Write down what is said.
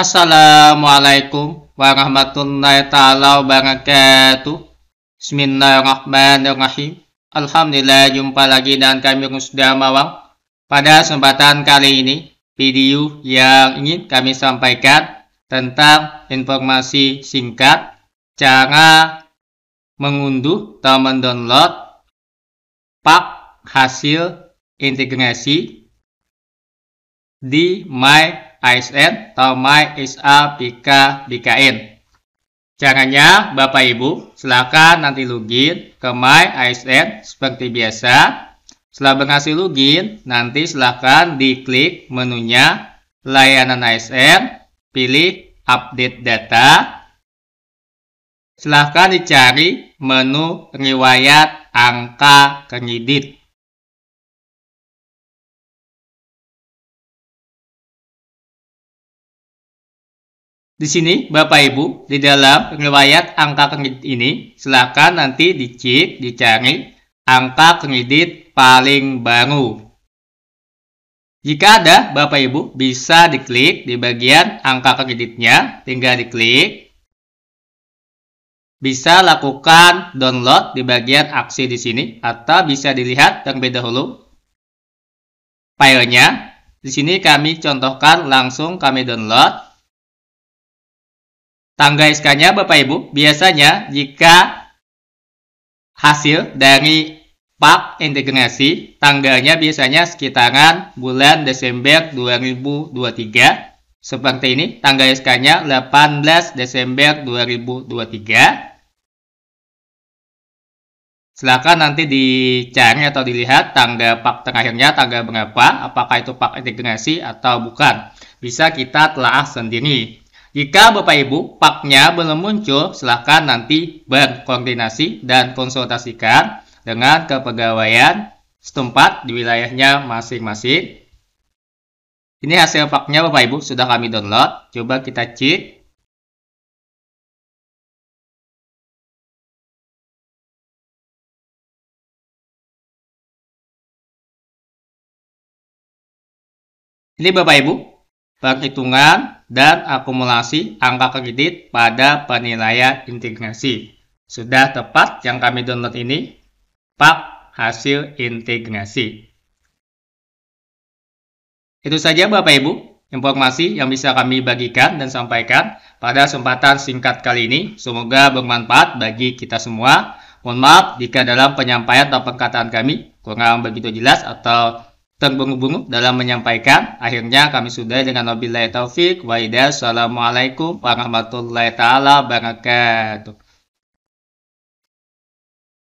Assalamualaikum warahmatullahi taala wabarakatuh. Bismillahirrahmanirrahim. Alhamdulillah jumpa lagi dengan kami sudah Mawang. Pada kesempatan kali ini, video yang ingin kami sampaikan tentang informasi singkat cara mengunduh atau mendownload pak hasil integrasi di My ASN, My SA, Pika, BKN. Caranya, Bapak Ibu, silakan nanti login ke My ASN seperti biasa. Setelah berhasil login, nanti silakan diklik menunya Layanan ASN, pilih Update Data. Silahkan dicari menu riwayat angka kredit. Di sini Bapak Ibu di dalam riwayat angka kredit ini silakan nanti dicek dicari angka kredit paling baru. Jika ada Bapak Ibu bisa diklik di bagian angka kreditnya tinggal diklik. Bisa lakukan download di bagian aksi di sini atau bisa dilihat terlebih dahulu filenya. Di sini kami contohkan langsung kami download Tangga SK-nya Bapak Ibu biasanya jika hasil dari pak integrasi tanggalnya biasanya sekitaran bulan Desember 2023 seperti ini tangga SK-nya 18 Desember 2023 Silakan nanti dicari atau dilihat tanggal pak terakhirnya tanggal berapa, apakah itu pak integrasi atau bukan. Bisa kita telah sendiri. Jika Bapak Ibu paknya belum muncul, silahkan nanti berkoordinasi dan konsultasikan dengan kepegawaian setempat di wilayahnya masing-masing. Ini hasil paknya Bapak Ibu sudah kami download. Coba kita cek Ini Bapak Ibu, perhitungan dan akumulasi angka kredit pada penilaian integrasi. Sudah tepat yang kami download ini? Pak, hasil integrasi. Itu saja Bapak Ibu, informasi yang bisa kami bagikan dan sampaikan pada kesempatan singkat kali ini. Semoga bermanfaat bagi kita semua. Mohon maaf jika dalam penyampaian atau perkataan kami kurang begitu jelas atau terbungu-bungu dalam menyampaikan. Akhirnya kami sudah dengan wabillahi taufik wa Assalamualaikum warahmatullahi taala wabarakatuh.